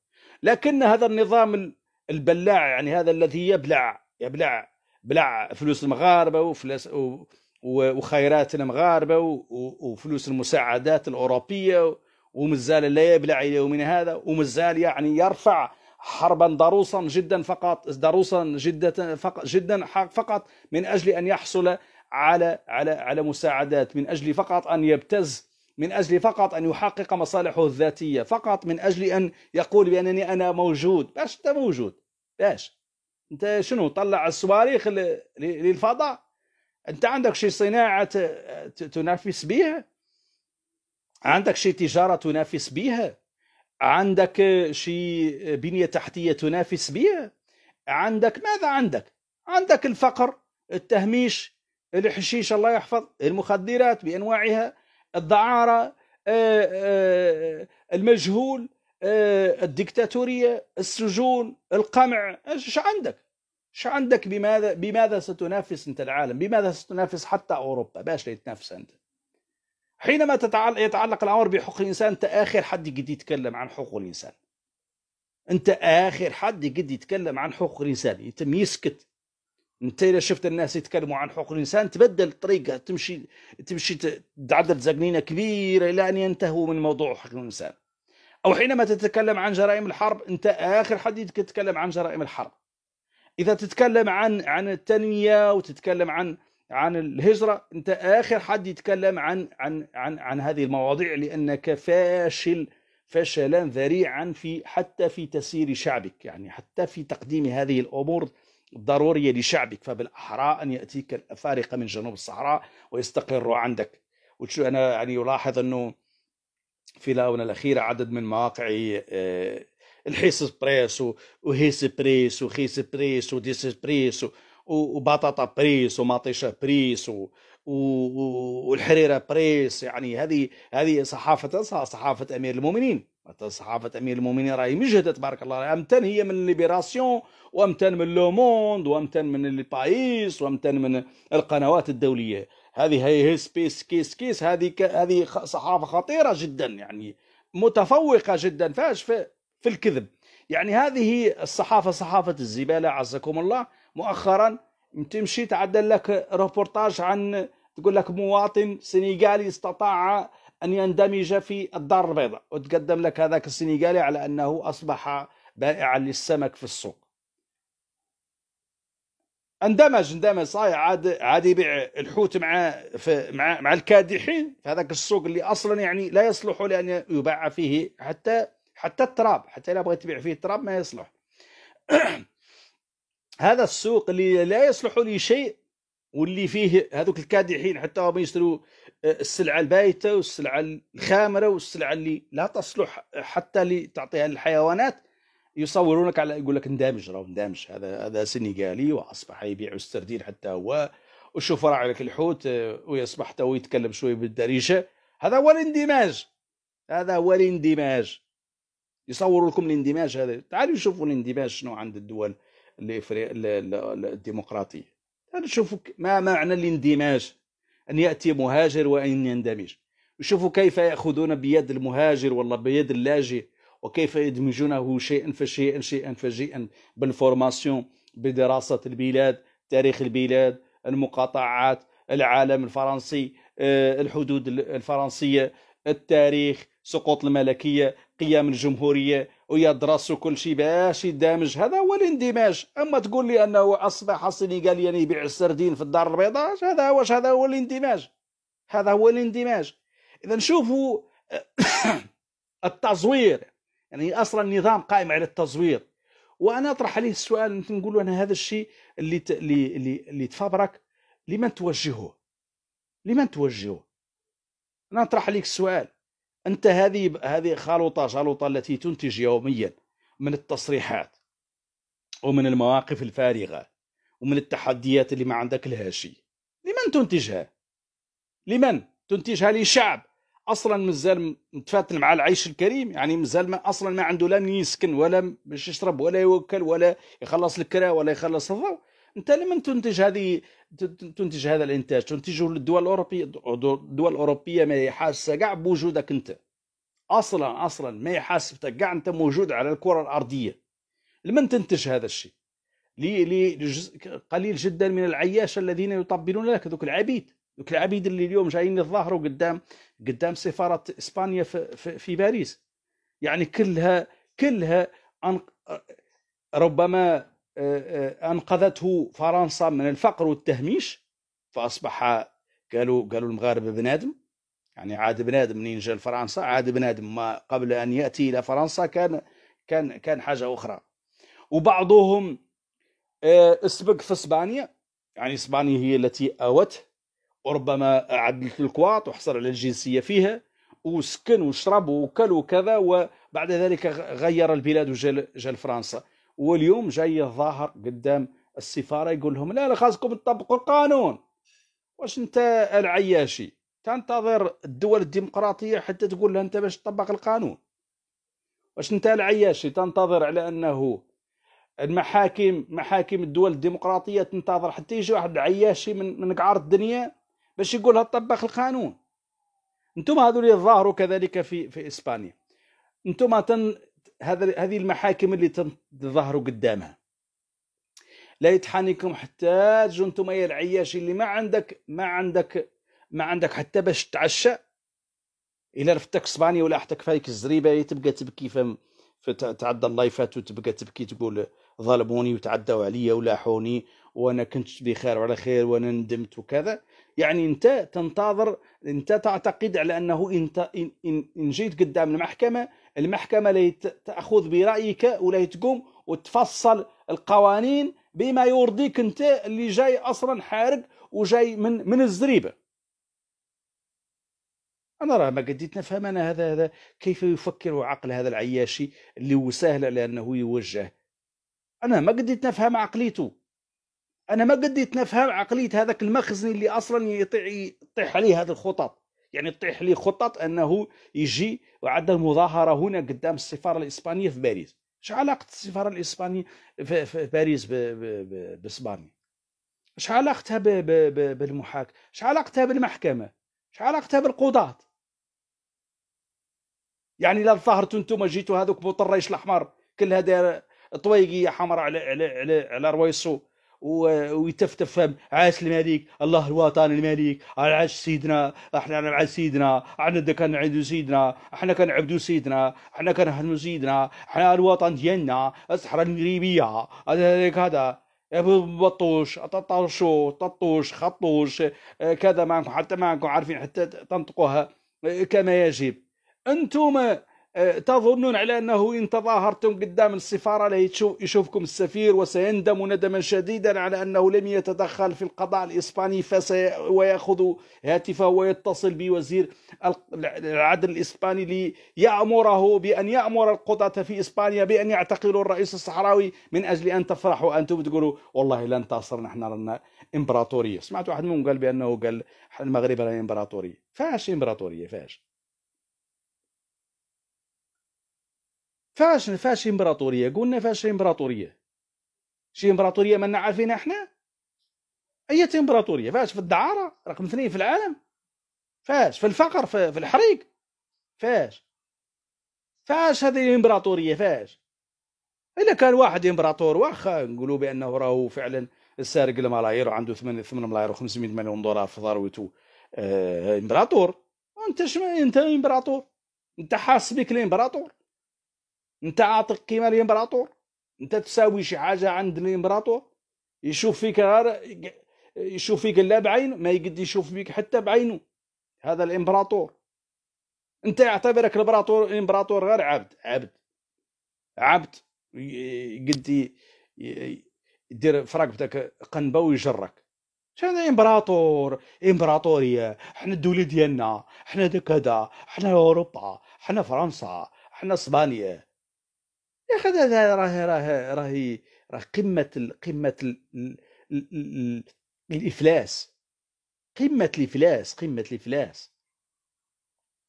لكن هذا النظام البلاع يعني هذا الذي يبلع يبلع بلع فلوس المغاربة وفلوس وخيرات المغاربة وفلوس المساعدات الأوروبية ومازال لا يبلع إلى يومنا هذا ومازال يعني يرفع حربا ضروسا جدا فقط ضروسا جدا فقط جدا فقط من اجل ان يحصل على على على مساعدات من اجل فقط ان يبتز من اجل فقط ان يحقق مصالحه الذاتيه فقط من اجل ان يقول بانني انا موجود باش انت موجود باش انت شنو طلع الصواريخ للفضاء انت عندك شي صناعه تنافس بها عندك شي تجاره تنافس بها عندك شي بنية تحتية تنافس بها عندك ماذا عندك عندك الفقر التهميش الحشيش الله يحفظ المخدرات بأنواعها الدعارة آه، آه، المجهول آه، الدكتاتورية السجون القمع ايش عندك ايش عندك بماذا بماذا ستنافس انت العالم بماذا ستنافس حتى اوروبا باش لا تنافس انت حينما يتعلق الامر بحقوق الانسان انت اخر حد قد يتكلم عن حقوق الانسان انت اخر حد قد يتكلم عن حقوق الانسان يتم يسكت انت اذا شفت الناس يتكلموا عن حقوق الانسان تبدل طريقه تمشي تمشي تعدل زقنينه كبيره الى ان ينتهوا من موضوع حقوق الانسان او حينما تتكلم عن جرائم الحرب انت اخر حد يتكلم عن جرائم الحرب اذا تتكلم عن عن التنميه وتتكلم عن عن الهجرة أنت آخر حد يتكلم عن عن عن عن هذه المواضيع لأنك فاشل فشلا ذريعا في حتى في تسيير شعبك يعني حتى في تقديم هذه الأمور الضروريه لشعبك فبالأحرى أن يأتيك الأفارقة من جنوب الصحراء ويستقروا عندك أنا يعني يلاحظ أنه في الآونة الأخيرة عدد من مواقع آه، الحيس بريس وهيس بريس وخيس بريس وديس بريس وبطاطا بريس ومطيشه بريس و... والحريره بريس يعني هذه هذه صحافه صحافه امير المؤمنين صحافه امير المؤمنين راهي مجهده تبارك الله امتن هي من ليبراسيون وامتن من لو موند وامتن من البايس وامتن من القنوات الدوليه هذه هي سبيس كيس كيس هذه هذه صحافه خطيره جدا يعني متفوقه جدا فاش في, في الكذب يعني هذه الصحافه صحافه الزباله عزكم الله مؤخرا تمشي تعدل لك ريبورتاج عن تقول لك مواطن سنغالي استطاع ان يندمج في الدار البيضاء وتقدم لك هذاك السنغالي على انه اصبح بائعا للسمك في السوق اندمج اندمج صايع عاد عاد يبيع الحوت مع في مع مع الكادحين في هذاك السوق اللي اصلا يعني لا يصلح لان يباع فيه حتى حتى التراب حتى الا بغيت تبيع فيه التراب ما يصلح [clears throat] هذا السوق اللي لا يصلح لي شيء واللي فيه هذوك الكادحين حتى هما يشتروا آه، السلعه البايته والسلعه الخامره والسلعه اللي لا تصلح حتى لتعطيها للحيوانات يصورونك على يقول لك اندمج راه اندمج هذا هذا سنغالي واصبح يبيع السردين حتى هو وشوف راه عليك الحوت آه، ويصبح تو يتكلم شويه بالدريشه هذا هو الاندماج هذا هو الاندماج يصوروا لكم الاندماج هذا تعالوا شوفوا الاندماج شنو عند الدول الديمقراطية نشوف ما معنى الاندماج أن يأتي مهاجر وأن يندمج نشوفوا كيف يأخذون بيد المهاجر ولا بيد اللاجئ وكيف يدمجونه شيئا فشيئا شيئا فشيئا بالفورماسيون بدراسة البلاد تاريخ البلاد المقاطعات العالم الفرنسي آه، الحدود الفرنسية التاريخ سقوط الملكية قيام الجمهوريه ويدرس كل شيء باش يدامج هذا هو الاندماج اما تقول لي انه اصبح السنغالي يعني يبيع السردين في الدار البيضاء هذا واش هذا هو الاندماج هذا هو الاندماج اذا شوفوا [coughs] التزوير يعني اصلا النظام قائم على التزوير وانا اطرح عليه السؤال نقول انا هذا الشيء اللي ت... اللي اللي, اللي تفبرك لمن توجهه لمن توجهه انا اطرح عليك السؤال انت هذه هذه خلطه جلطه التي تنتج يوميا من التصريحات ومن المواقف الفارغه ومن التحديات اللي ما عندك لها شيء لمن تنتجها لمن تنتجها لشعب اصلا مازال متفاتن مع العيش الكريم يعني مازال ما اصلا ما عنده لا يسكن ولا باش يشرب ولا يوكل ولا يخلص الكرا ولا يخلص الضوء انت لمن تنتج هذه تنتج هذا الانتاج تنتجه للدول الاوروبيه الدول الاوروبيه ما هي حاسه كاع بوجودك انت اصلا اصلا ما هي حاسبتك كاع انت موجود على الكره الارضيه لمن تنتج هذا الشيء قليل جدا من العياش الذين يطبلون لك ذوك العبيد ذوك العبيد اللي اليوم جايين يتظاهروا قدام قدام سفاره اسبانيا في, في, في باريس يعني كلها كلها ربما آه، آه، انقذته فرنسا من الفقر والتهميش فاصبح قالوا قالوا المغاربه بنادم يعني عاد بنادم منين جا لفرنسا عاد بنادم ما قبل ان ياتي الى فرنسا كان كان كان حاجه اخرى وبعضهم آه، اسبق في اسبانيا يعني اسبانيا هي التي اوته وربما عدلت الكواط وحصل على الجنسيه فيها وسكن وشرب وكل وكذا وبعد ذلك غير البلاد وجا لفرنسا واليوم جاي الظاهر قدام السفاره يقول لهم لا لا خاصكم تطبقوا القانون واش انت العياشي تنتظر الدول الديمقراطيه حتى تقول لها انت باش تطبق القانون واش انت العياشي تنتظر على انه المحاكم محاكم الدول الديمقراطيه تنتظر حتى يجي واحد العياشي من من قعر الدنيا باش يقول لها طبق القانون انتم هذول يظاهروا كذلك في في اسبانيا انتم تن هذا هذه المحاكم اللي تظهروا قدامها لا يتحنكم حتى تجوا انتم يا العياش اللي ما عندك ما عندك ما عندك حتى باش تعشى الا رفتك صباني ولا حتى كفايك الزريبه تبقى تبكي فم تعدى اللايفات وتبقى تبكي تقول ظلموني وتعدوا عليا ولاحوني وانا كنت بخير وعلى خير وانا ندمت وكذا يعني انت تنتظر انت تعتقد على انه انت ان, إن جيت قدام المحكمه المحكمة اللي تأخذ برأيك ولا تقوم وتفصل القوانين بما يرضيك انت اللي جاي اصلا حارق وجاي من من الزريبه انا راه ما قديت نفهم انا هذا هذا كيف يفكر عقل هذا العياشي اللي هو سهل على انه يوجه انا ما قديت نفهم عقليته انا ما قديت نفهم عقليه هذاك المخزني اللي اصلا يطيح عليه هذه الخطط يعني تطيح لي خطط انه يجي وعندها مظاهره هنا قدام السفاره الاسبانيه في باريس اش علاقه السفاره الاسبانيه في, في باريس باسبانيا اش علاقتها بالمحاكم اش علاقتها بالمحكمه اش علاقتها بالقضاه يعني لا ظهرت انتم جيتوا هذوك بوط الريش الاحمر كل هذا طويقيه حمراء على على على, على رويسو ويتفتف عاش الملك الله الوطن الملك عاش سيدنا احنا مع سيدنا احنا كان عندو سيدنا احنا عبدو سيدنا احنا كنهنو سيدنا احنا الوطن ديالنا الصحراء المغربيه هذا هذا ابو بطوش تطوشو ططوش خطوش كذا معكم حتى معكم عارفين حتى تنطقوها كما يجب انتم أه، تظنون على أنه إن تظاهرتم قدام السفارة يشوفكم السفير وسيندم ندما شديدا على أنه لم يتدخل في القضاء الإسباني فسي ويأخذ هاتفه ويتصل بوزير العدل الإسباني ليأمره بأن يأمر القضاة في إسبانيا بأن يعتقلوا الرئيس الصحراوي من أجل أن تفرحوا أنتم تقولوا والله لن تصر نحن رانا إمبراطورية سمعت واحد منهم قال بأنه قال المغرب راهي إمبراطورية فاش إمبراطورية فاش فاش فاش امبراطوريه قلنا فاش امبراطوريه شي امبراطوريه ما عارفينها احنا اي امبراطوريه فاش في الدعاره رقم اثنين في العالم فاش في الفقر في, في الحريق فاش فاش هذه الامبراطوريه فاش الا كان واحد امبراطور واخا نقولوا بانه راهو فعلا سارق الملايير وعنده 8 8 ملايير و500 مليون دولار في ضروته آه امبراطور انت شما انت امبراطور انت حاس بك الامبراطور انت عاطق قيمه للامبراطور انت تساوي شي حاجه عند الامبراطور يشوف فيك غير يشوف فيك لا بعينه ما يقد يشوف فيك حتى بعينه هذا الامبراطور انت يعتبرك الامبراطور الامبراطور غير عبد عبد عبد يقد يدير فراق بداك قنبه ويجرك شنو هذا امبراطور امبراطوريه حنا الدوله ديالنا حنا كذا حنا اوروبا حنا فرنسا حنا اسبانيا اخذ هذا راه راه راه راه قمه قمه الافلاس قمه الافلاس قمه الافلاس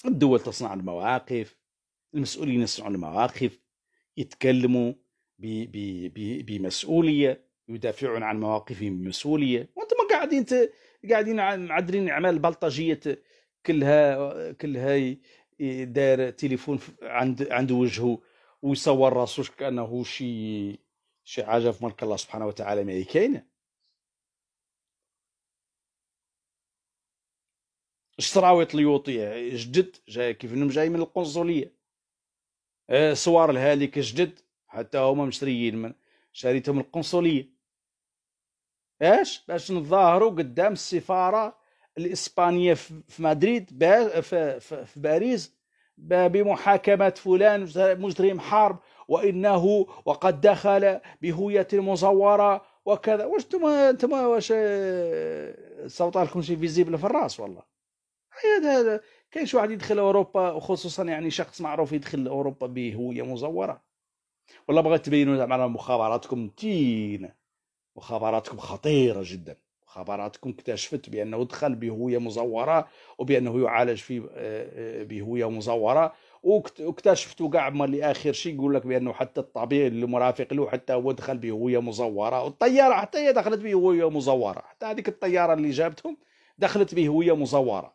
الدول تصنع المواقف المسؤولين يصنعون المواقف يتكلموا بمسؤوليه يدافعون عن مواقفهم بمسؤوليه وانتم قاعدين ت... قاعدين معدلين اعمال بلطجيه كلها كلها داير تليفون عند عند وجهه ويصور راسو كانه شي شي حاجه في ملك الله سبحانه وتعالى ما هي كاينه الشراويط اليوطي جدد جاي كيف انهم جاي من القنصليه آه، صور الهالك جدد حتى هما مشريين من شريتهم القنصليه اش باش نظاهروا قدام السفاره الاسبانيه في مدريد في, في باريس بمحاكمة فلان مجرم حرب وإنه وقد دخل بهوية مزورة وكذا واش انتم انتم واش لكم شي فيزيبل في الراس والله هذا هذا كاين شي واحد يدخل اوروبا وخصوصا يعني شخص معروف يدخل اوروبا بهويه مزوره والله بغيت تبينوا زعما مخابراتكم تين مخابراتكم خطيره جدا خبراتكم اكتشفت بأنه دخل بهوية مزورة وبأنه يعالج في آه، آه، بهوية مزورة واكتشفتوا كاع ملي اخر شيء يقول لك بانه حتى الطبيب المرافق له حتى هو دخل بهويه مزوره والطياره حتى هي دخلت بهويه مزوره حتى هذيك الطياره اللي جابتهم دخلت بهويه مزوره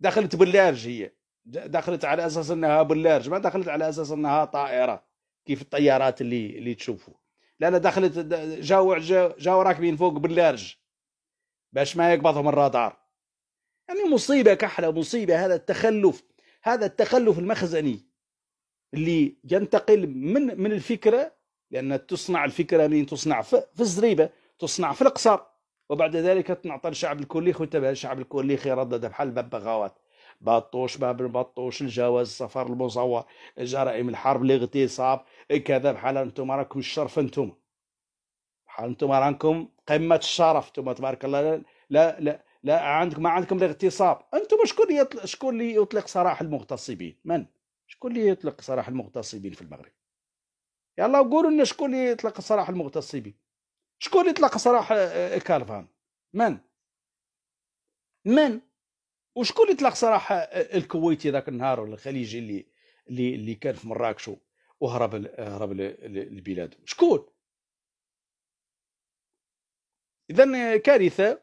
دخلت باللارج هي دخلت على اساس انها باللارج ما دخلت على اساس انها طائره كيف الطيارات اللي اللي تشوفوا لا لا دخلت جاو جاو راكبين فوق باللارج باش ما يقبضهم الرادار يعني مصيبة كحلة مصيبة هذا التخلف هذا التخلف المخزني اللي ينتقل من من الفكرة لأن تصنع الفكرة من تصنع في الزريبة تصنع في القصر وبعد ذلك تنعطى الشعب الكلي وانتبه الشعب الكلي يردد بحال الببغاوات بطوش باب البطوش الجواز السفر المزور جرائم الحرب الاغتصاب كذا بحال انتم راكم الشرف انتم انتم راكم قمه الشرف انتم تبارك الله لا لا لا, لا عندك ما عندكم الاغتصاب انتم شكون اللي شكون اللي يطلق سراح المغتصبين من شكون اللي يطلق سراح المغتصبين في المغرب يلا قولوا لنا شكون اللي يطلق سراح المغتصبين شكون اللي يطلق سراح آه، آه، كالفان من من وشكون اللي طلق سراح آه، الكويتي ذاك النهار ولا الخليجي اللي اللي اللي كان في مراكش وهرب هرب البلاد شكون اذا كارثه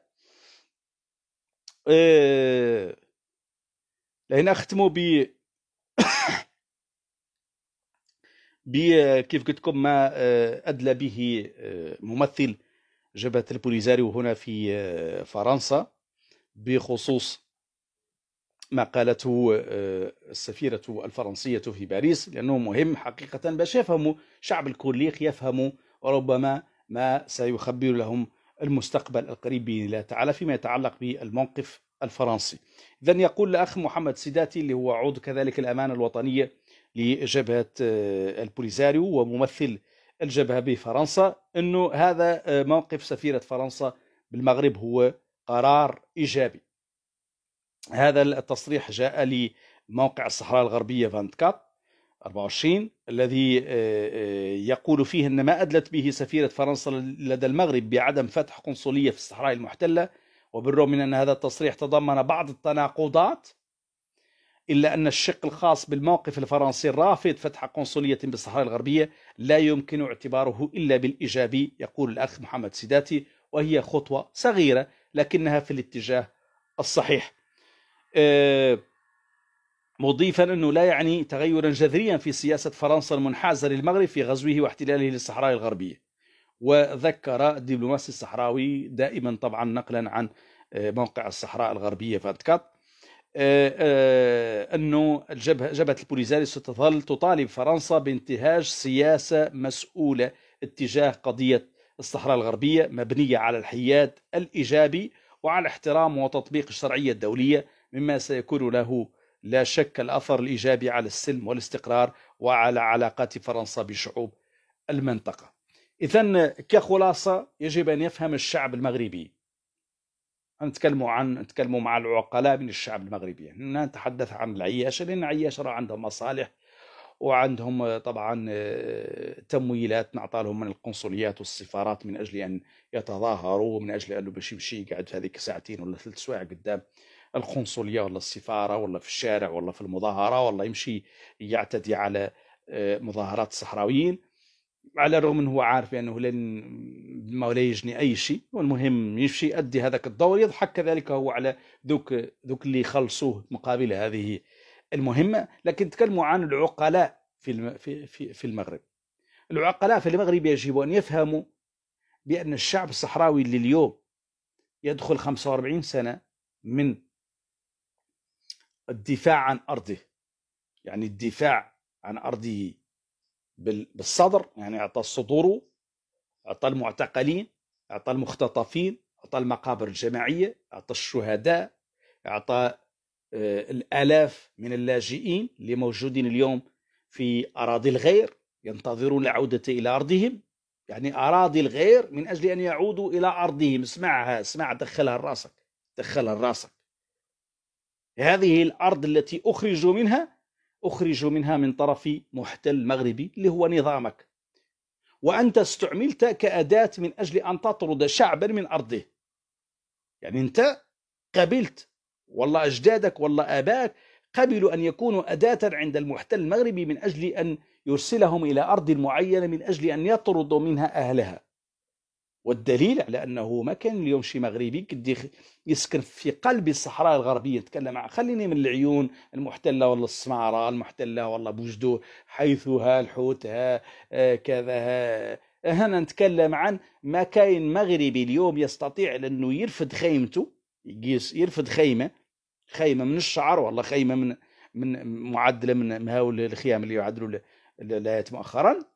أه... هنا ختموا ب [coughs] ب كيف قلت لكم ما آه، ادلى به آه، ممثل جبهه البوليزاريو هنا في آه، فرنسا بخصوص ما قالته السفيرة الفرنسية في باريس لأنه مهم حقيقة باش يفهموا شعب الكوليخ يفهموا ربما ما سيخبر لهم المستقبل القريب باذن الله تعالى فيما يتعلق بالموقف الفرنسي. اذا يقول الاخ محمد سيداتي اللي هو عضو كذلك الامانه الوطنيه لجبهه آه، البوليزاريو وممثل الجبهه بفرنسا انه هذا آه، موقف سفيره فرنسا بالمغرب هو قرار ايجابي. هذا التصريح جاء لموقع الصحراء الغربيه 24 24 الذي آه، آه، يقول فيه ان ما ادلت به سفيره فرنسا لدى المغرب بعدم فتح قنصليه في الصحراء المحتله وبالرغم من ان هذا التصريح تضمن بعض التناقضات الا ان الشق الخاص بالموقف الفرنسي الرافض فتح قنصليه بالصحراء الغربيه لا يمكن اعتباره الا بالايجابي يقول الاخ محمد سيداتي وهي خطوه صغيره لكنها في الاتجاه الصحيح أه مضيفا أنه لا يعني تغيرا جذريا في سياسة فرنسا المنحازة للمغرب في غزوه واحتلاله للصحراء الغربية وذكر الدبلوماسي الصحراوي دائما طبعا نقلا عن آه، موقع الصحراء الغربية فاتكات آه، آه، أنه الجبهة جبهة البوليزاري ستظل تطالب فرنسا بانتهاج سياسة مسؤولة اتجاه قضية الصحراء الغربية مبنية على الحياد الإيجابي وعلى احترام وتطبيق الشرعية الدولية مما سيكون له لا شك الأثر الإيجابي على السلم والاستقرار وعلى علاقات فرنسا بشعوب المنطقة إذا كخلاصة يجب أن يفهم الشعب المغربي نتكلموا عن نتكلموا مع العقلاء من الشعب المغربي نتحدث عن العياشة لأن العياشة عندهم مصالح وعندهم طبعا آه، تمويلات نعطى لهم من القنصليات والسفارات من اجل ان يتظاهروا من اجل انه باش يمشي يقعد في هذيك ساعتين ولا ثلاث سوايع قدام القنصليه ولا السفاره ولا في الشارع ولا في المظاهره ولا يمشي يعتدي على آه، مظاهرات الصحراويين على الرغم من هو عارف بانه لن ما لا يجني اي شيء والمهم يمشي يؤدي هذاك الدور يضحك كذلك هو على ذوك ذوك اللي يخلصوه مقابل هذه المهمه لكن تكلموا عن العقلاء في في في المغرب العقلاء في المغرب يجب ان يفهموا بان الشعب الصحراوي اللي اليوم يدخل 45 سنه من الدفاع عن أرضه يعني الدفاع عن أرضه بالصدر يعني أعطى الصدور أعطى المعتقلين أعطى المختطفين أعطى المقابر الجماعية أعطى الشهداء أعطى آه، الآلاف من اللاجئين اللي موجودين اليوم في أراضي الغير ينتظرون العودة إلى أرضهم يعني أراضي الغير من أجل أن يعودوا إلى أرضهم اسمعها اسمع دخلها لراسك دخلها لراسك هذه الأرض التي أخرجوا منها أخرجوا منها من طرف محتل مغربي اللي هو نظامك وأنت استعملت كأداة من أجل أن تطرد شعبا من أرضه يعني أنت قبلت والله أجدادك والله آباك قبلوا أن يكونوا أداة عند المحتل المغربي من أجل أن يرسلهم إلى أرض معينة من أجل أن يطردوا منها أهلها والدليل على انه ما كان اليوم شي مغربي كدي يسكن في قلب الصحراء الغربيه نتكلم عن خليني من العيون المحتله ولا السماره المحتله ولا بوجدور ها الحوت ها آه، كذا ها آه، هنا نتكلم عن ما كاين مغربي اليوم يستطيع انه يرفد خيمته يقيس يرفد خيمه خيمه من الشعر ولا خيمه من من معدله من مهاول الخيام اللي يعدلوا الايات مؤخرا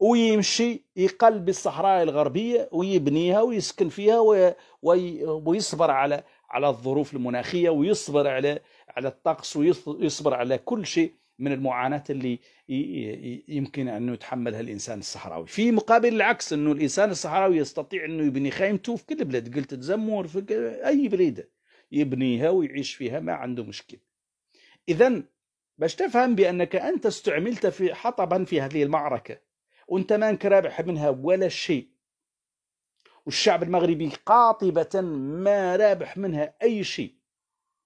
ويمشي يقلب الصحراء الغربية ويبنيها ويسكن فيها ويصبر على على الظروف المناخية ويصبر على على الطقس ويصبر على كل شيء من المعاناة اللي يمكن أن يتحملها الإنسان الصحراوي في مقابل العكس أنه الإنسان الصحراوي يستطيع أنه يبني خيمته في كل بلاد قلت تزمور في أي بلاد يبنيها ويعيش فيها ما عنده مشكل إذا باش تفهم بأنك أنت استعملت في حطبا في هذه المعركة وانت ما انك رابح منها ولا شيء والشعب المغربي قاطبة ما رابح منها أي شيء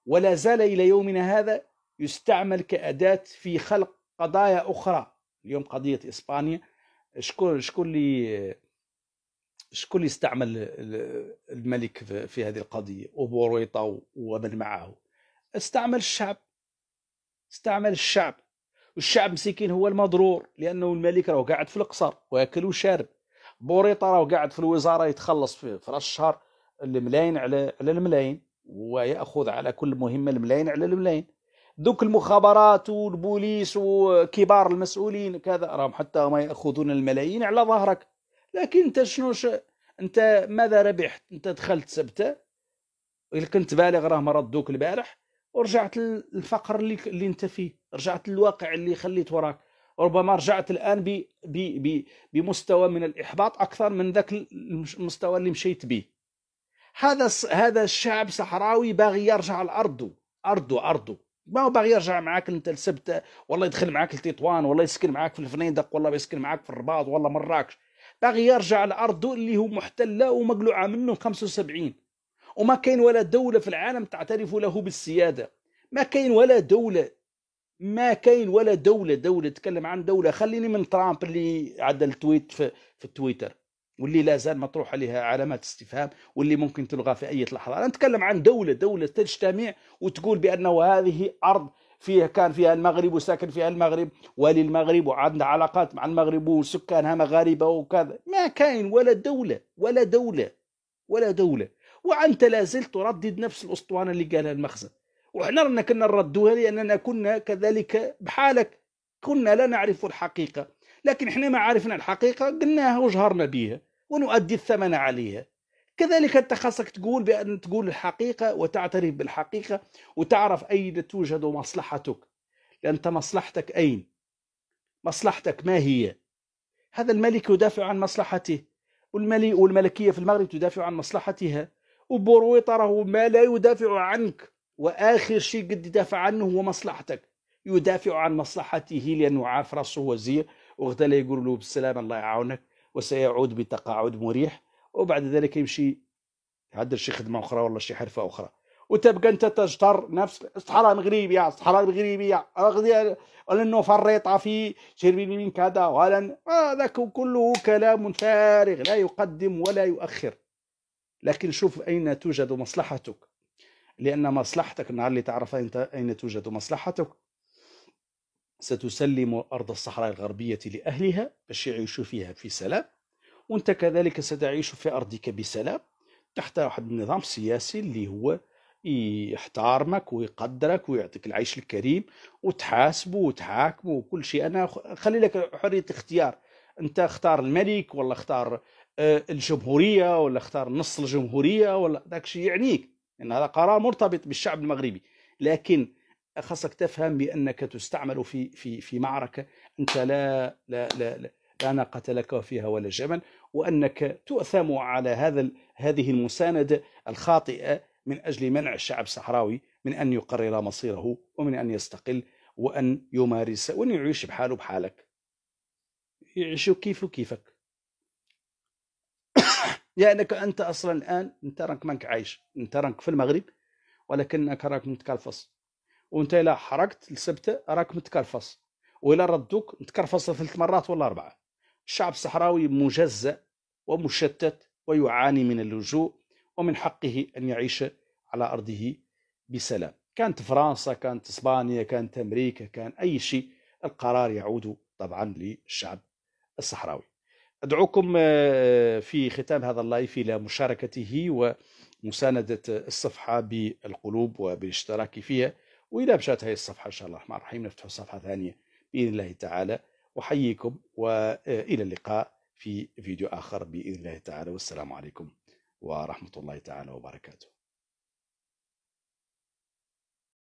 ولا زال إلى يومنا هذا يستعمل كأداة في خلق قضايا أخرى اليوم قضية إسبانيا شكون شكون اللي شكون اللي استعمل الملك في هذه القضية وبورويطة ومن معه استعمل الشعب استعمل الشعب والشعب مسكين هو المضرور لانه الملك راه قاعد في القصر واكل وشارب بوريطه راه قاعد في الوزاره يتخلص في راس الشهر الملاين على على الملاين وياخذ على كل مهمه الملاين على الملاين دوك المخابرات والبوليس وكبار المسؤولين كذا راهم حتى هما ياخذون الملايين على ظهرك لكن انت شنو انت ماذا ربحت انت دخلت سبته كنت بالغ راه ما ردوك البارح ورجعت للفقر اللي, اللي انت فيه رجعت للواقع اللي خليت وراك ربما رجعت الان ب ب ب بمستوى من الاحباط اكثر من ذاك المستوى اللي مشيت به هذا هذا الشعب صحراوي باغي يرجع لارضه ارضه ارضه ما هو باغي يرجع معاك انت لسبته والله يدخل معاك لتطوان والله يسكن معاك في الفنيدق والله يسكن معاك في الرباط والله مراكش باغي يرجع لارضه اللي هو محتله ومقلوعه منه 75 وما كاين ولا دوله في العالم تعترف له بالسياده ما كاين ولا دوله ما كاين ولا دوله دوله تتكلم عن دوله خليني من ترامب اللي عدل التويت في, في التويتر واللي لا زال مطروح عليها علامات استفهام واللي ممكن تلغى في اي لحظه انا نتكلم عن دوله دوله تجتمع وتقول بانه هذه ارض فيها كان فيها المغرب وساكن فيها المغرب والي المغرب وعندنا علاقات مع المغرب وسكانها مغاربه وكذا ما كاين ولا دوله ولا دوله ولا دوله وانت لا زلت تردد نفس الاسطوانه اللي قالها المخزن وحنا رانا كنا نردوها لاننا كنا كذلك بحالك كنا لا نعرف الحقيقه لكن احنا ما عرفنا الحقيقه قلناها وجهرنا بها ونؤدي الثمن عليها كذلك انت خاصك تقول بان تقول الحقيقه وتعترف بالحقيقه وتعرف اين توجد مصلحتك لانت مصلحتك اين مصلحتك ما هي هذا الملك يدافع عن مصلحته والملكيه في المغرب تدافع عن مصلحتها وبرويطة راهو ما لا يدافع عنك وآخر شيء قد يدافع عنه هو مصلحتك يدافع عن مصلحته لأنه عارف راسه وزير وغدا يقول له بالسلامة الله يعاونك وسيعود بتقاعد مريح وبعد ذلك يمشي يعدل شي خدمة أخرى ولا شي حرفة أخرى وتبقى أنت تجتر نفس الصحراء المغربية الصحراء المغربية ولا أنه فريطة في شربين من كذا ولا هذا كله كلام فارغ لا يقدم ولا يؤخر لكن شوف أين توجد مصلحتك لأن مصلحتك النهار اللي تعرف أنت أين توجد مصلحتك ستسلم أرض الصحراء الغربية لأهلها باش يعيشوا فيها في سلام وأنت كذلك ستعيش في أرضك بسلام تحت واحد النظام السياسي اللي هو يحترمك ويقدرك ويعطيك العيش الكريم وتحاسبه وتحاكمه وكل شيء انا خلي لك حريه اختيار انت اختار الملك ولا اختار آه، الجمهوريه ولا اختار نص الجمهوريه ولا ذاك الشيء يعنيك لان هذا قرار مرتبط بالشعب المغربي لكن خاصك تفهم بانك تستعمل في في في معركه انت لا لا لا, لا, لا ناقه لك فيها ولا جمل وانك تؤثم على هذا هذه المسانده الخاطئه من اجل منع الشعب الصحراوي من ان يقرر مصيره ومن ان يستقل وان يمارس وان يعيش بحاله بحالك يعيشوا كيف كيفك لأنك يعني أنت أصلا الآن أنت راك ماك عايش أنت راك في المغرب ولكنك راك متكرفص وأنت إلا حركت السبت راك متكرفص وإلا ردوك متكرفص ثلاث مرات ولا أربعة الشعب الصحراوي مجزأ ومشتت ويعاني من اللجوء ومن حقه أن يعيش على أرضه بسلام كانت فرنسا كانت إسبانيا كانت أمريكا كان أي شيء القرار يعود طبعا للشعب الصحراوي أدعوكم آه، في ختام هذا اللايف إلى مشاركته ومساندة الصفحة بالقلوب وبالاشتراك فيها وإلى بشات هذه الصفحة إن شاء الله الرحمن الرحيم نفتح صفحة ثانية بإذن الله تعالى أحييكم وإلى اللقاء في فيديو آخر بإذن الله تعالى والسلام عليكم ورحمة الله تعالى وبركاته